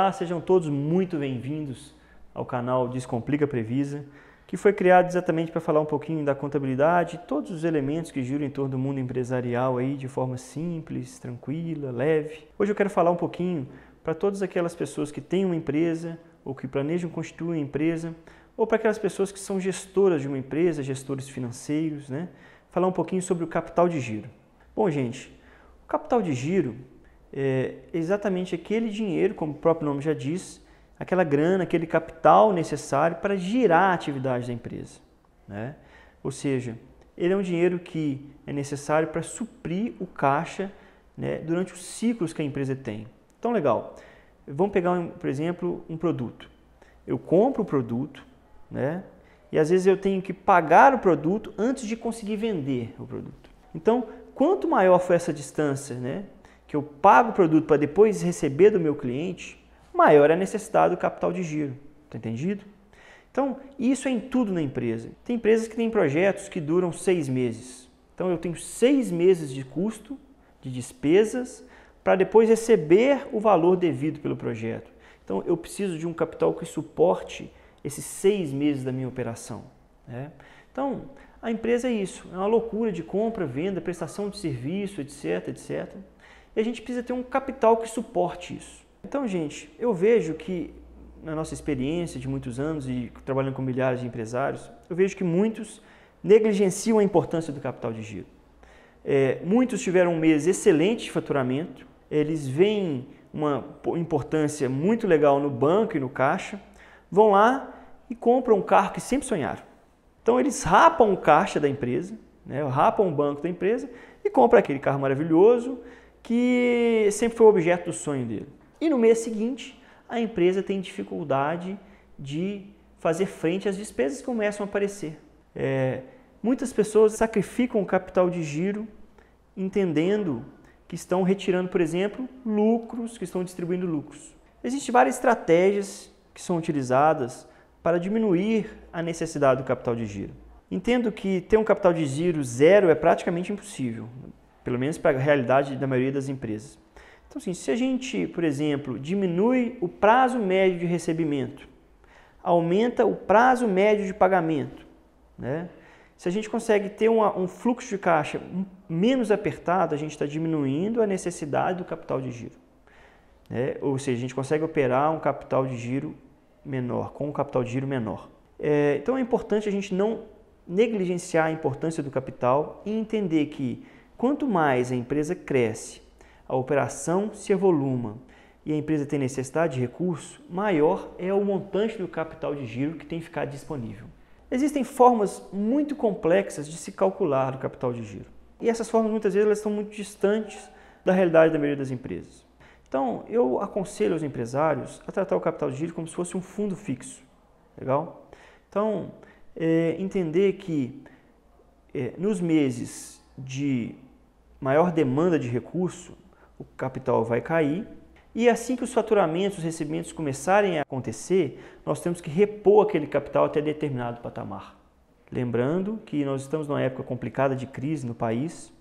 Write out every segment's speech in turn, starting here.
Olá, sejam todos muito bem-vindos ao canal Descomplica Previsa, que foi criado exatamente para falar um pouquinho da contabilidade, todos os elementos que giram em torno do mundo empresarial aí de forma simples, tranquila, leve. Hoje eu quero falar um pouquinho para todas aquelas pessoas que têm uma empresa ou que planejam constituir uma empresa, ou para aquelas pessoas que são gestoras de uma empresa, gestores financeiros, né? Falar um pouquinho sobre o capital de giro. Bom, gente, o capital de giro é, exatamente aquele dinheiro, como o próprio nome já diz, aquela grana, aquele capital necessário para girar a atividade da empresa. Né? Ou seja, ele é um dinheiro que é necessário para suprir o caixa né, durante os ciclos que a empresa tem. Então, legal. Vamos pegar, por exemplo, um produto. Eu compro o produto, né? E às vezes eu tenho que pagar o produto antes de conseguir vender o produto. Então, quanto maior for essa distância, né? que eu pago o produto para depois receber do meu cliente, maior é a necessidade do capital de giro. Está entendido? Então, isso é em tudo na empresa. Tem empresas que têm projetos que duram seis meses. Então, eu tenho seis meses de custo, de despesas, para depois receber o valor devido pelo projeto. Então, eu preciso de um capital que suporte esses seis meses da minha operação. Né? Então, a empresa é isso, é uma loucura de compra, venda, prestação de serviço, etc, etc e a gente precisa ter um capital que suporte isso. Então, gente, eu vejo que na nossa experiência de muitos anos e trabalhando com milhares de empresários, eu vejo que muitos negligenciam a importância do capital de giro. É, muitos tiveram um mês excelente de faturamento, eles veem uma importância muito legal no banco e no caixa, vão lá e compram um carro que sempre sonharam. Então eles rapam o caixa da empresa, né, rapam o banco da empresa e compram aquele carro maravilhoso, que sempre foi objeto do sonho dele. E no mês seguinte, a empresa tem dificuldade de fazer frente às despesas que começam a aparecer. É, muitas pessoas sacrificam o capital de giro entendendo que estão retirando, por exemplo, lucros, que estão distribuindo lucros. Existem várias estratégias que são utilizadas para diminuir a necessidade do capital de giro. Entendo que ter um capital de giro zero é praticamente impossível. Pelo menos para a realidade da maioria das empresas. Então, assim, se a gente, por exemplo, diminui o prazo médio de recebimento, aumenta o prazo médio de pagamento, né? Se a gente consegue ter uma, um fluxo de caixa menos apertado, a gente está diminuindo a necessidade do capital de giro. Né? Ou seja, a gente consegue operar um capital de giro menor, com um capital de giro menor. É, então é importante a gente não negligenciar a importância do capital e entender que Quanto mais a empresa cresce, a operação se evoluma e a empresa tem necessidade de recurso, maior é o montante do capital de giro que tem que ficar disponível. Existem formas muito complexas de se calcular o capital de giro. E essas formas muitas vezes elas estão muito distantes da realidade da maioria das empresas. Então, eu aconselho os empresários a tratar o capital de giro como se fosse um fundo fixo. Legal? Então, é, entender que é, nos meses de maior demanda de recurso, o capital vai cair. E assim que os faturamentos, os recebimentos começarem a acontecer, nós temos que repor aquele capital até determinado patamar. Lembrando que nós estamos numa época complicada de crise no país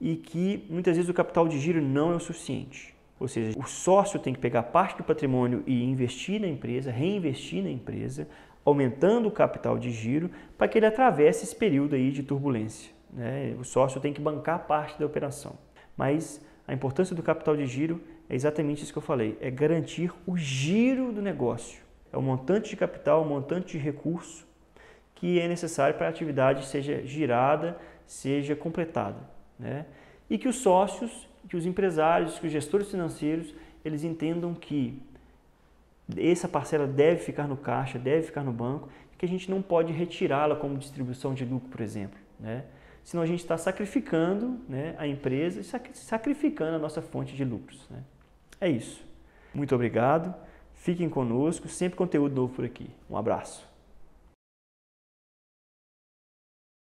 e que muitas vezes o capital de giro não é o suficiente. Ou seja, o sócio tem que pegar parte do patrimônio e investir na empresa, reinvestir na empresa, aumentando o capital de giro para que ele atravesse esse período aí de turbulência. Né? O sócio tem que bancar parte da operação. Mas a importância do capital de giro é exatamente isso que eu falei: é garantir o giro do negócio. É o montante de capital, o montante de recurso que é necessário para a atividade seja girada, seja completada. Né? E que os sócios, que os empresários, que os gestores financeiros, eles entendam que essa parcela deve ficar no caixa, deve ficar no banco, que a gente não pode retirá-la como distribuição de lucro, por exemplo. Né? senão a gente está sacrificando né, a empresa e sacrificando a nossa fonte de lucros. Né? É isso. Muito obrigado, fiquem conosco, sempre conteúdo novo por aqui. Um abraço.